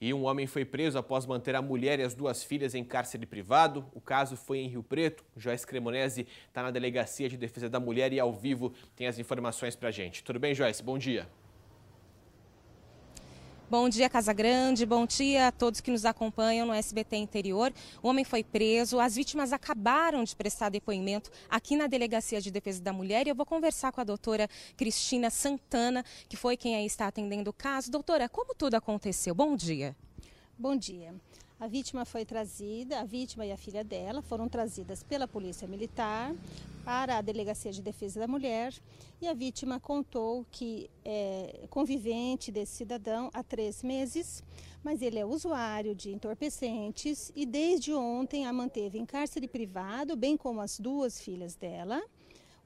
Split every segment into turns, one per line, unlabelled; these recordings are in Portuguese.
E um homem foi preso após manter a mulher e as duas filhas em cárcere privado. O caso foi em Rio Preto. Joyce Cremonese está na Delegacia de Defesa da Mulher e ao vivo tem as informações para a gente. Tudo bem, Joyce? Bom dia.
Bom dia, Casa Grande. Bom dia a todos que nos acompanham no SBT Interior. O homem foi preso. As vítimas acabaram de prestar depoimento aqui na Delegacia de Defesa da Mulher. E eu vou conversar com a doutora Cristina Santana, que foi quem aí está atendendo o caso. Doutora, como tudo aconteceu? Bom dia.
Bom dia. A vítima foi trazida, a vítima e a filha dela foram trazidas pela Polícia Militar para a Delegacia de Defesa da Mulher e a vítima contou que é convivente desse cidadão há três meses, mas ele é usuário de entorpecentes e desde ontem a manteve em cárcere privado, bem como as duas filhas dela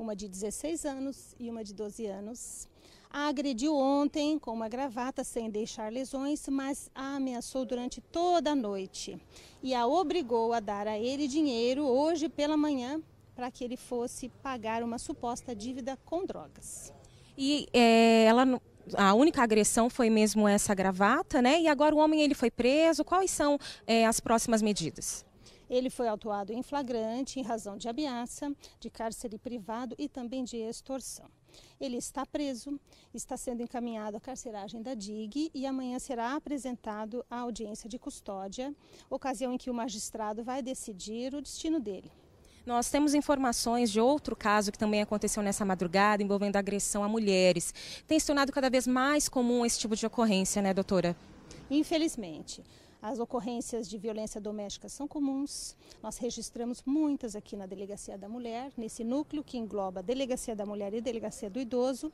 uma de 16 anos e uma de 12 anos. A agrediu ontem com uma gravata sem deixar lesões, mas a ameaçou durante toda a noite e a obrigou a dar a ele dinheiro hoje pela manhã para que ele fosse pagar uma suposta dívida com drogas.
E é, ela a única agressão foi mesmo essa gravata, né? E agora o homem ele foi preso. Quais são é, as próximas medidas?
Ele foi autuado em flagrante em razão de ameaça, de cárcere privado e também de extorsão. Ele está preso, está sendo encaminhado à carceragem da DIG e amanhã será apresentado à audiência de custódia, ocasião em que o magistrado vai decidir o destino dele.
Nós temos informações de outro caso que também aconteceu nessa madrugada, envolvendo agressão a mulheres. Tem se tornado cada vez mais comum esse tipo de ocorrência, né, doutora?
Infelizmente. As ocorrências de violência doméstica são comuns. Nós registramos muitas aqui na Delegacia da Mulher, nesse núcleo que engloba a Delegacia da Mulher e a Delegacia do Idoso.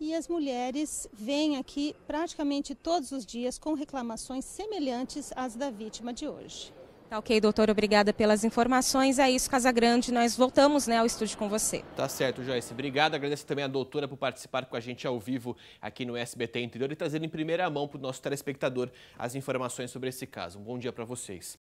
E as mulheres vêm aqui praticamente todos os dias com reclamações semelhantes às da vítima de hoje. Tá
ok, doutor, obrigada pelas informações.
É isso, Casa Grande,
nós voltamos né, ao estúdio com você.
Tá certo, Joyce. Obrigado. Agradeço também a doutora por participar com a gente ao vivo aqui no SBT Interior e trazer em primeira mão para o nosso telespectador as informações sobre esse caso. Um bom dia para vocês.